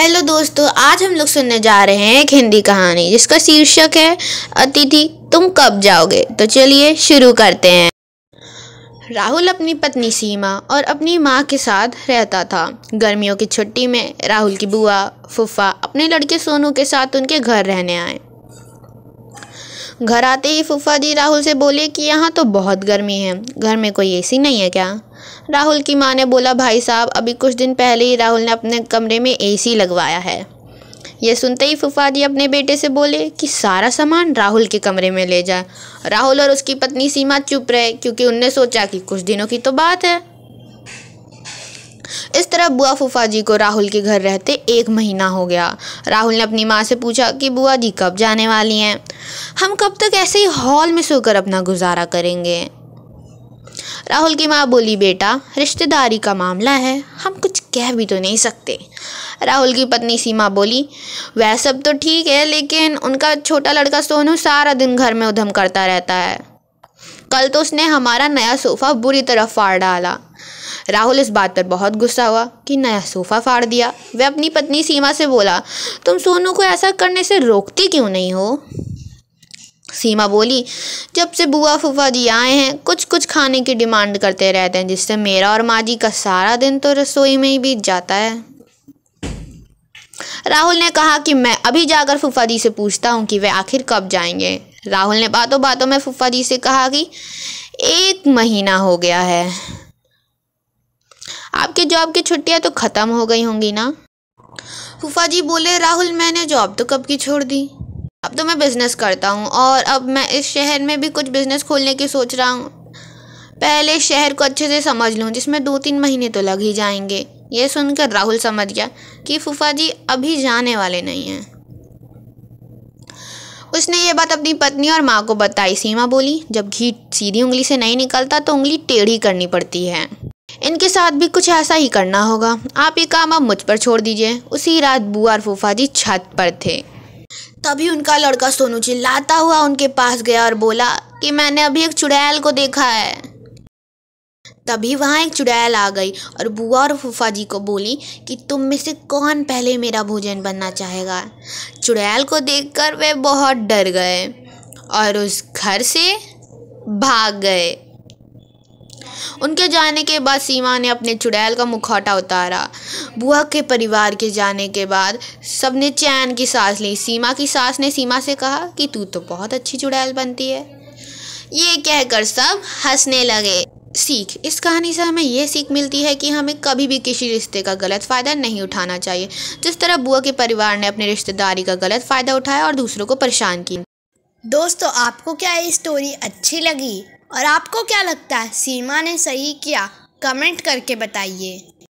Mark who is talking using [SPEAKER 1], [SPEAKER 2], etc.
[SPEAKER 1] hello दोस्तों आज हम लोग सुनने जा रहे हैं एक हिंदी कहानी जिसका शीर्षक है अतिथि तुम कब जाओगे तो चलिए शुरू करते हैं राहुल अपनी पत्नी सीमा और अपनी माँ के साथ रहता था गर्मियों की छुट्टी में राहुल की बुआ फुफा अपने लड़के सोनू के साथ उनके घर रहने आए घर आते ही फुफा जी राहुल से बोले कि यहाँ तो बहुत गर्मी है घर में कोई एसी नहीं है क्या राहुल की मां ने बोला भाई साहब अभी कुछ दिन पहले ही राहुल ने अपने कमरे में एसी लगवाया है यह सुनते ही फुफा जी अपने बेटे से बोले कि सारा सामान राहुल के कमरे में ले जाए राहुल और उसकी पत्नी सीमा चुप रहे क्योंकि उनने सोचा कि कुछ दिनों की तो बात है इस तरह बुआ फुफा जी को राहुल के घर रहते एक महीना हो गया राहुल ने अपनी माँ से पूछा कि बुआ जी कब जाने वाली हैं हम कब तक ऐसे ही हॉल में सोकर अपना गुजारा करेंगे राहुल की माँ बोली बेटा रिश्तेदारी का मामला है हम कुछ कह भी तो नहीं सकते राहुल की पत्नी सीमा बोली वह सब तो ठीक है लेकिन उनका छोटा लड़का सोनू सारा दिन घर में उधम करता रहता है कल तो उसने हमारा नया सोफ़ा बुरी तरह फाड़ डाला राहुल इस बात पर बहुत गुस्सा हुआ कि नया सोफ़ा फाड़ दिया वह अपनी पत्नी सीमा से बोला तुम सोनू को ऐसा करने से रोकती क्यों नहीं हो सीमा बोली जब से बुआ फूफा जी आए हैं कुछ कुछ खाने की डिमांड करते रहते हैं जिससे मेरा और माँ जी का सारा दिन तो रसोई में ही बीत जाता है राहुल ने कहा कि मैं अभी जाकर फूफा जी से पूछता हूँ कि वे आखिर कब जाएंगे राहुल ने बातों बातों में फूफा जी से कहा कि एक महीना हो गया है आपके जॉब की छुट्टियाँ तो ख़त्म हो गई होंगी ना फूफा जी बोले राहुल मैंने जॉब तो कब की छोड़ दी अब तो मैं बिज़नेस करता हूँ और अब मैं इस शहर में भी कुछ बिज़नेस खोलने की सोच रहा हूँ पहले शहर को अच्छे से समझ लूँ जिसमें दो तीन महीने तो लग ही जाएंगे ये सुनकर राहुल समझ गया कि फूफा जी अभी जाने वाले नहीं हैं उसने ये बात अपनी पत्नी और माँ को बताई सीमा बोली जब घी सीधी उंगली से नहीं निकलता तो उंगली टेढ़ी करनी पड़ती है इनके साथ भी कुछ ऐसा ही करना होगा आप ये काम अब मुझ पर छोड़ दीजिए उसी रात बुआ और फूफा जी छत पर थे तभी उनका लड़का सोनू चिल्लाता हुआ उनके पास गया और बोला कि मैंने अभी एक चुड़ैल को देखा है तभी वहाँ एक चुड़ैल आ गई और बुआ और फूफा जी को बोली कि तुम में से कौन पहले मेरा भोजन बनना चाहेगा चुड़ैल को देखकर वे बहुत डर गए और उस घर से भाग गए उनके जाने के बाद सीमा ने अपने चुड़ैल का मुखौटा उतारा बुआ के परिवार के जाने के बाद सबने चैन की सांस ली सीमा की सास ने सीमा से कहा कि तू तो बहुत अच्छी चुड़ैल बनती है ये कहकर सब हंसने लगे सीख इस कहानी से हमें यह सीख मिलती है कि हमें कभी भी किसी रिश्ते का गलत फ़ायदा नहीं उठाना चाहिए जिस तरह बुआ के परिवार ने अपने रिश्तेदारी का गलत फ़ायदा उठाया और दूसरों को परेशान किया दोस्तों आपको क्या ये स्टोरी अच्छी लगी और आपको क्या लगता है सीमा ने सही किया कमेंट करके बताइए